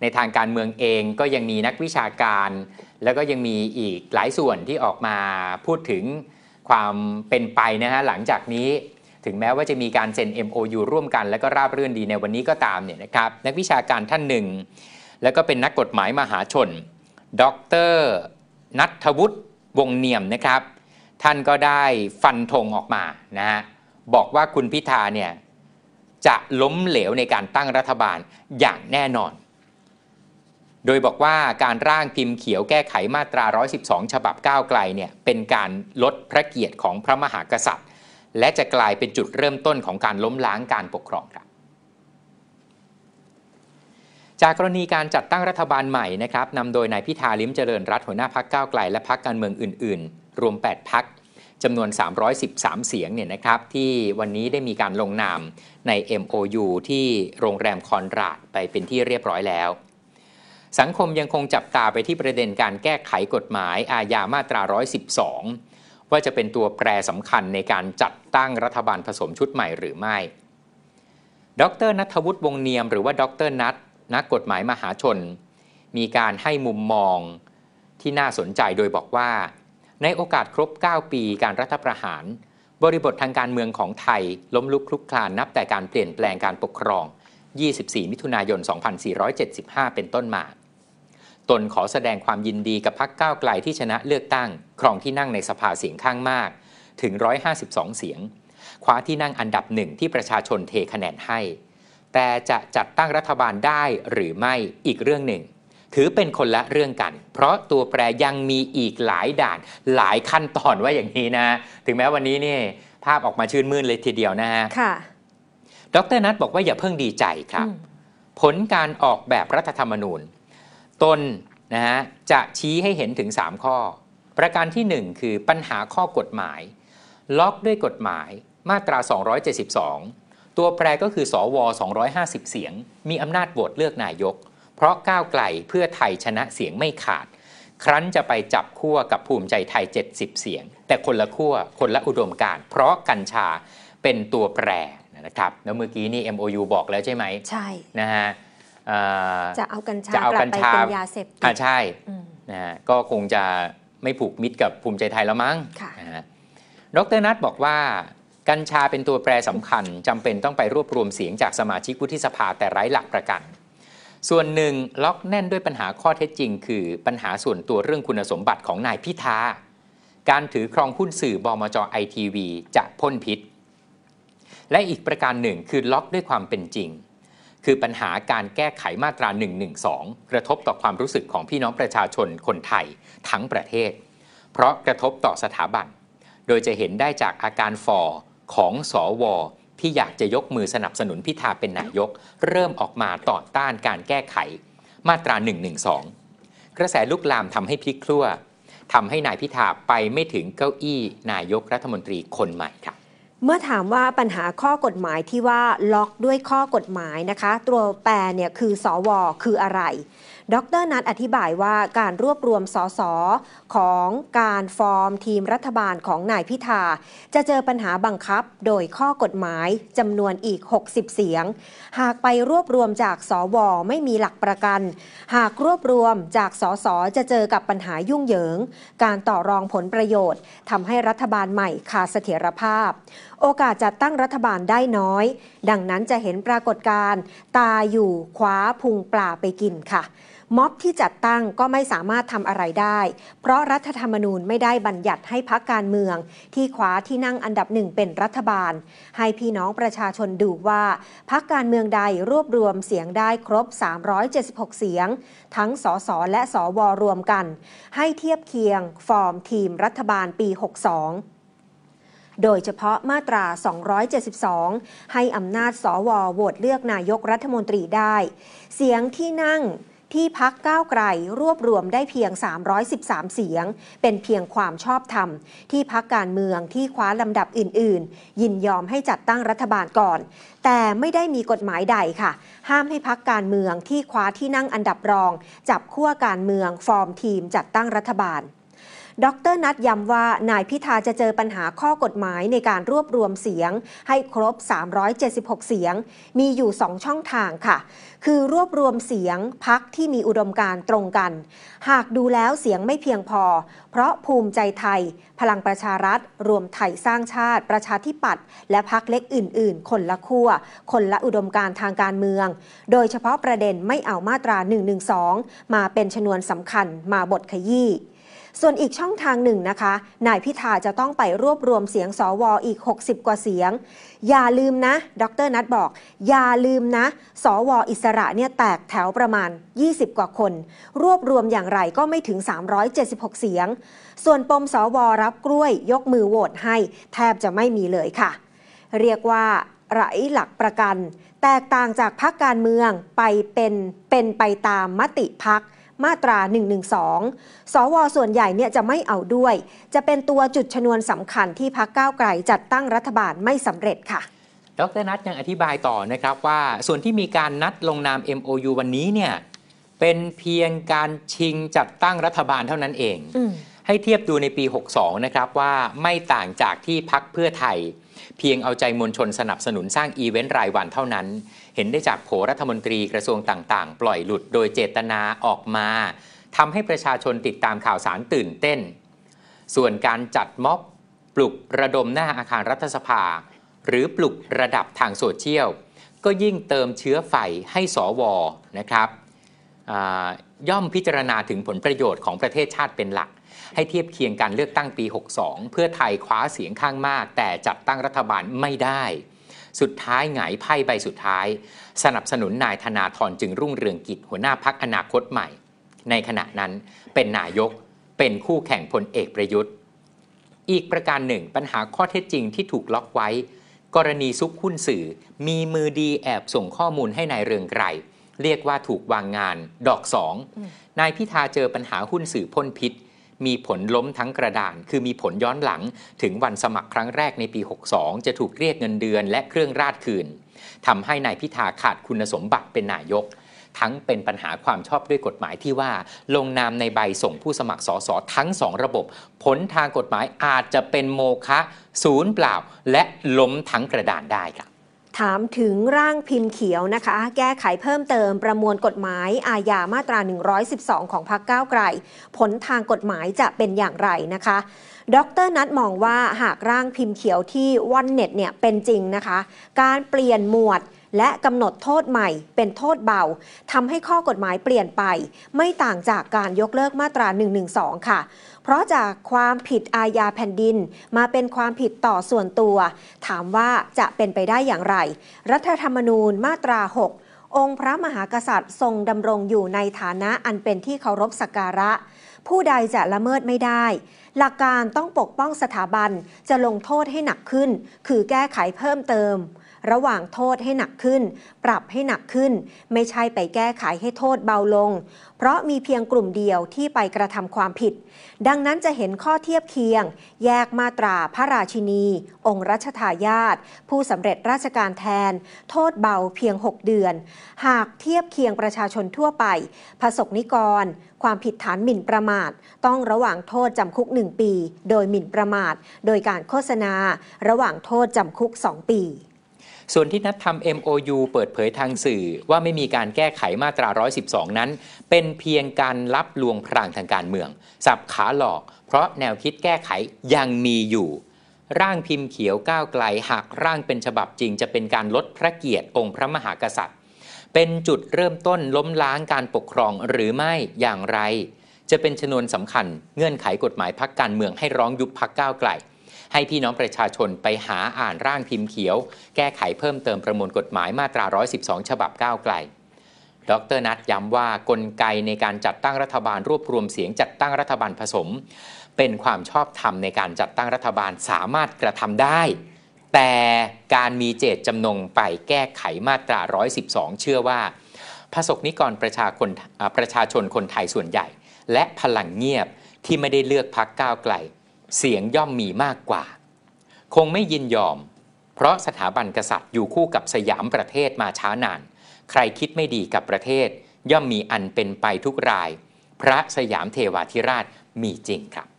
ในทางการเมืองเองก็ยังมีนักวิชาการแล้วก็ยังมีอีกหลายส่วนที่ออกมาพูดถึงความเป็นไปนะฮะหลังจากนี้ถึงแม้ว่าจะมีการเซ็น MOU ร่วมกันและก็ราบรื่นดีในวันนี้ก็ตามเนี่ยนะครับนักวิชาการท่านหนึ่ง แล้วก็เป็นนักกฎหมายมหาชน ดรนัทวุฒิวงเนียมนะครับ ท่านก็ได้ฟันธงออกมานะฮะบอกว่าคุณพิธาเนี่ยจะล้มเหลวในการตั้งรัฐบาลอย่างแน่นอนโดยบอกว่าการร่างพิมพ์เขียวแก้ไขมาตรา 112 ฉบับก้าวไกลเนี่ยเป็นการลดพระเกียรติของพระมหากษัตริย์ และจะกลายเป็นจุดเริ่มต้นของการล้มล้างการปกครองครับจากกรณีการจัดตั้งรัฐบาลใหม่นะครับนำโดยนายพิธาลิ้มเจริญรัฐหัวหน้าพักก้าวไกลและพักการเมืองอื่น ๆ รวม 8 พักจำนวน 313 เสียงเนี่ยนะครับที่วันนี้ได้มีการลงนามใน MOU ที่โรงแรมคอนราดไปเป็นที่เรียบร้อยแล้วสังคมยังคงจับตาไปที่ประเด็นการแก้ไขกฎหมายอาญามาตรา 112 ว่าจะเป็นตัวแปรสำคัญในการจัดตั้งรัฐบาลผสมชุดใหม่หรือไม่ ดรนัทวุฒิ วงเนียม หรือว่า ดร นัท นักกฎหมายมหาชน มีการให้มุมมองที่น่าสนใจโดยบอกว่า ในโอกาสครบ 9 ปีการรัฐประหาร บริบททางการเมืองของไทยล้มลุกคลุกคลานนับแต่การเปลี่ยนแปลงการปกครอง 24 มิถุนายน 2475 เป็นต้นมาตนขอแสดงความยินดีกับพรรคก้าวไกลที่ชนะเลือกตั้ง ครองที่นั่งในสภาเสียงข้างมาก ถึง 152 เสียง คว้าที่นั่งอันดับหนึ่งที่ประชาชนเทคะแนนให้ แต่จะจัดตั้งรัฐบาลได้หรือไม่อีกเรื่องหนึ่ง ถือเป็นคนละเรื่องกัน เพราะตัวแปรยังมีอีกหลายด่านหลายขั้นตอนว่าอย่างนี้นะ ถึงแม้วันนี้นี่ ภาพออกมาชื่นมื่นเลยทีเดียวนะฮะค่ะ ดรนัทบอกว่าอย่าเพิ่งดีใจครับ ผลการออกแบบรัฐธรรมนูญตน นะฮะ จะชี้ให้เห็นถึง 3 ข้อ ประการที่ 1 คือปัญหาข้อกฎหมาย ล็อกด้วยกฎหมายมาตรา 272 ตัวแปรก็คือสว250 เสียง มีอำนาจโหวตเลือกนายก เพราะก้าวไกล เพื่อไทยชนะเสียงไม่ขาด ครั้นจะไปจับคั่วกับภูมิใจไทย 70 เสียง แต่คนละขั้วคนละอุดมการ เพราะกัญชาเป็นตัวแปรนะครับ แล้วเมื่อกี้นี่ MOU บอกแล้วใช่ไหมใช่นะฮะจะเอากัญชาจะเอากัญชาเป็นยาเสพติดอ่าใช่นะฮะก็คงจะไม่ผูกมิตรกับภูมิใจไทยแล้วมั้งนะฮะดรนัทบอกว่ากัญชาเป็นตัวแปรสำคัญจำเป็นต้องไปรวบรวมเสียงจากสมาชิกวุฒิสภาแต่ไร้หลักประกัน ส่วนหนึ่ง ล็อกแน่นด้วยปัญหาข้อเท็จจริง คือปัญหาส่วนตัวเรื่องคุณสมบัติของนายพิธาการถือครองหุ้นสื่อบมจไอทีวีจะพ่นพิษและอีกประการหนึ่งคือล็อกด้วยความเป็นจริงคือปัญหาการแก้ไขมาตรา 112 กระทบต่อความรู้สึกของพี่น้องประชาชนคนไทยทั้งประเทศ เพราะกระทบต่อสถาบัน โดยจะเห็นได้จากอาการฟอร์ของสอวอที่อยากจะยกมือสนับสนุนพิธาเป็นนายก เริ่มออกมาต่อต้านการแก้ไขมาตรา 112 กระแสลุกลามทำให้พลิกคลั่วทำให้นายพิธาไปไม่ถึงเก้าอี้ นายกรัฐมนตรีคนใหม่ครับเมื่อถามว่าปัญหาข้อกฎหมายที่ว่าล็อก ด้วยข้อกฎหมายนะคะ ตัวแปรเนี่ยคือสอวอคืออะไรดรนัทอธิบายว่า การรวบรวมสสของการ ฟอร์ม ทีมรัฐบาลของนายพิธาจะเจอปัญหาบังคับโดยข้อกฎหมายจำนวนอีก 60 เสียง หากไปรวบรวมจากสวไม่มีหลักประกัน หากรวบรวมจากสสจะเจอกับปัญหายุ่งเหยิง การต่อรองผลประโยชน์ทำให้รัฐบาลใหม่ขาดเสถียรภาพ โอกาสจัดตั้งรัฐบาลได้น้อย ดังนั้นจะเห็นปรากฏการณ์ตาอยู่คว้าพุงปลาไปกินค่ะม็อบที่จัดตั้งก็ไม่สามารถทำอะไรได้ เพราะรัฐธรรมนูญไม่ได้บัญญัติให้พักการเมืองที่คว้าที่นั่งอันดับหนึ่งเป็นรัฐบาล ให้พี่น้องประชาชนดูว่าพักการเมืองใดรวบรวมเสียงได้ครบ 376 เสียง ทั้งสสและสวรวมกัน ให้เทียบเคียง ฟอร์มทีมรัฐบาลปี 62 โดยเฉพาะมาตรา 272 ให้อำนาจสอวอโหวตเลือกนายกรัฐมนตรีได้ เสียงที่นั่งที่พักก้าวไกลรวบรวมได้เพียง 313 เสียง เป็นเพียงความชอบธรรมที่พักการเมืองที่คว้าลำดับอื่นๆ ยินยอมให้จัดตั้งรัฐบาลก่อน แต่ไม่ได้มีกฎหมายใดค่ะ ห้ามให้พักการเมืองที่คว้าที่นั่งอันดับรอง จับขั้วการเมืองฟอร์มทีมจัดตั้งรัฐบาลดรนัดย้ำว่านายพิธาจะเจอปัญหาข้อกฎหมายในการรวบรวมเสียงให้ครบ 376 เสียงมีอยู่ 2 ช่องทางค่ะ คือรวบรวมเสียง พักที่มีอุดมการตรงกัน หากดูแล้วเสียงไม่เพียงพอ เพราะภูมิใจไทย พลังประชารัฐ รวมไทยสร้างชาติ ประชาธิปัตย์และพักเล็กอื่นๆ คนละขั้วคนละอุดมการทางการเมือง โดยเฉพาะประเด็นไม่เอามาตรา112มาเป็นชนวนสำคัญ มาบทขยี้ส่วนอีกช่องทางหนึ่งนะคะนายพิธาจะต้องไปรวบรวมเสียงสอวออีก 60 กว่าเสียง อย่าลืมนะ ดรนัดบอก อย่าลืมนะสอวออิสระเนี่ยแตกแถวประมาณ 20 กว่าคน รวบรวมอย่างไรก็ไม่ถึง 376 เสียง ส่วนปมสอวอรับกล้วยยกมือโหวตให้แทบจะไม่มีเลยค่ะ เรียกว่าไรหลักประกันแตกต่างจากพักการเมืองไปเป็นเป็นไปตามมติพักมาตรา 112สวส่วนใหญ่เนี่ยจะไม่เอาด้วย จะเป็นตัวจุดชนวนสำคัญที่พักก้าวไกลจัดตั้งรัฐบาลไม่สำเร็จค่ะ ดรนัทยังอธิบายต่อนะครับว่าส่วนที่มีการนัดลงนาม MOU วันนี้เนี่ยเป็นเพียงการชิงจัดตั้งรัฐบาลเท่านั้นเอง ให้เทียบดูในปี 62นะครับว่าไม่ต่างจากที่พักเพื่อไทยเพียงเอาใจมวลชนสนับสนุนสร้างอีเวนต์รายวันเท่านั้น เห็นได้จากโผรัฐมนตรีกระทรวงต่างๆ ปล่อยหลุดโดยเจตนาออกมาทำให้ประชาชนติดตามข่าวสารตื่นเต้น ส่วนการจัดม็อบปลุกระดมหน้าอาคารรัฐสภาหรือปลุกระดับทางโซเชียลก็ยิ่งเติมเชื้อไฟให้สอวอนะครับย่อมพิจารณาถึงผลประโยชน์ของประเทศชาติเป็นหลัก ให้เทียบเคียงการเลือกตั้งปี 62 เพื่อไทยคว้าเสียงข้างมากแต่จัดตั้งรัฐบาลไม่ได้ สุดท้ายไงไพ่ใบสุดท้าย สนับสนุนนายธนาธรจึงรุ่งเรืองกิจ หัวหน้าพักอนาคตใหม่ ในขณะนั้นเป็นนายกเป็นคู่แข่งพลเอกประยุทธ์ อีกประการหนึ่งปัญหาข้อเท็จจริงที่ถูกล็อกไว้ กรณีซุกหุ้นสื่อมีมือดีแอบส่งข้อมูลให้ในายเรืองไกรเรียกว่าถูกวางงาน ดอกสอง นายพิธาเจอปัญหาหุ้นสื่อพ่นพิษ มีผลล้มทั้งกระดาน คือมีผลย้อนหลังถึงวันสมัครครั้งแรกในปี 62 จะถูกเรียกเงินเดือนและเครื่องราชคืนทำให้นายพิธาขาดคุณสมบัติเป็นนายก ทั้งเป็นปัญหาความชอบด้วยกฎหมายที่ว่า ลงนามในใบส่งผู้สมัครสสทั้งสองระบบ ผลทางกฎหมายอาจจะเป็นโมฆะศูนย์เปล่าและล้มทั้งกระดานได้ครับถามถึงร่างพิมพ์เขียวนะคะ แก้ไขเพิ่มเติม ประมวลกฎหมายอาญามาตรา 112 ของพรรคก้าวไกล ผลทางกฎหมายจะเป็นอย่างไรนะคะ ดร นัทมองว่าหากร่างพิมพ์เขียวที่วันเน็ตเนี่ย เป็นจริงนะคะ การเปลี่ยนหมวดและกำหนดโทษใหม่เป็นโทษเบาทำให้ข้อกฎหมายเปลี่ยนไป ไม่ต่างจากการยกเลิกมาตรา 112 ค่ะ เพราะจากความผิดอาญาแผ่นดินมาเป็นความผิดต่อส่วนตัว ถามว่าจะเป็นไปได้อย่างไร รัฐธรรมนูญมาตรา 6 องค์พระมหากษัตริย์ทรงดำรงอยู่ในฐานะอันเป็นที่เคารพสักการะ ผู้ใดจะละเมิดไม่ได้ หลักการต้องปกป้องสถาบันจะลงโทษให้หนักขึ้น คือแก้ไขเพิ่มเติมระหว่างโทษให้หนักขึ้น ปรับให้หนักขึ้น ไม่ใช่ไปแก้ไขให้โทษเบาลง เพราะมีเพียงกลุ่มเดียวที่ไปกระทำความผิด ดังนั้นจะเห็นข้อเทียบเคียง แยกมาตราพระราชินี องค์รัชทายาทผู้สำเร็จราชการแทน โทษเบาเพียง 6 เดือน หากเทียบเคียงประชาชนทั่วไปผสกนิกร ความผิดฐานหมิ่นประมาท ต้องระหว่างโทษจำคุก1ปี โดยหมิ่นประมาท โดยการโฆษณา ระหว่างโทษจำคุก2ปีส่วนที่นัดทำ MOU เปิดเผยทางสื่อ ว่าไม่มีการแก้ไขมาตรา 112 นั้น เป็นเพียงการรับลวงพรางทางการเมืองสับขาหลอก เพราะแนวคิดแก้ไขยังมีอยู่ ร่างพิมพ์เขียวก้าวไกล หากร่างเป็นฉบับจริงจะเป็นการลดพระเกียรติองค์พระมหากษัตริย์ เป็นจุดเริ่มต้นล้มล้างการปกครองหรือไม่อย่างไร จะเป็นชนวนสำคัญเงื่อนไขกฎหมายพักการเมืองให้ร้องยุบพักก้าวไกลให้พี่น้องประชาชนไปหาอ่านร่างพิมพ์เขียวแก้ไขเพิ่มเติมประมวลกฎหมายมาตรา 112 ฉบับก้าวไกล ดรนัทย้ำว่ากลไกในการจัดตั้งรัฐบาลรวบรวมเสียงจัดตั้งรัฐบาลผสม เป็นความชอบธรรมในการจัดตั้งรัฐบาลสามารถกระทำได้ แต่การมีเจตจำนงไปแก้ไขมาตรา 112 เชื่อว่าพระสกนิกรประชาคนประชาชนคนไทยส่วนใหญ่ และพลังเงียบที่ไม่ได้เลือกพักก้าวไกลเสียงย่อมมีมากกว่า คงไม่ยินยอม เพราะสถาบันกษัตริย์อยู่คู่กับสยามประเทศมาช้านาน ใครคิดไม่ดีกับประเทศ ย่อมมีอันเป็นไปทุกราย พระสยามเทวาธิราชมีจริงครับ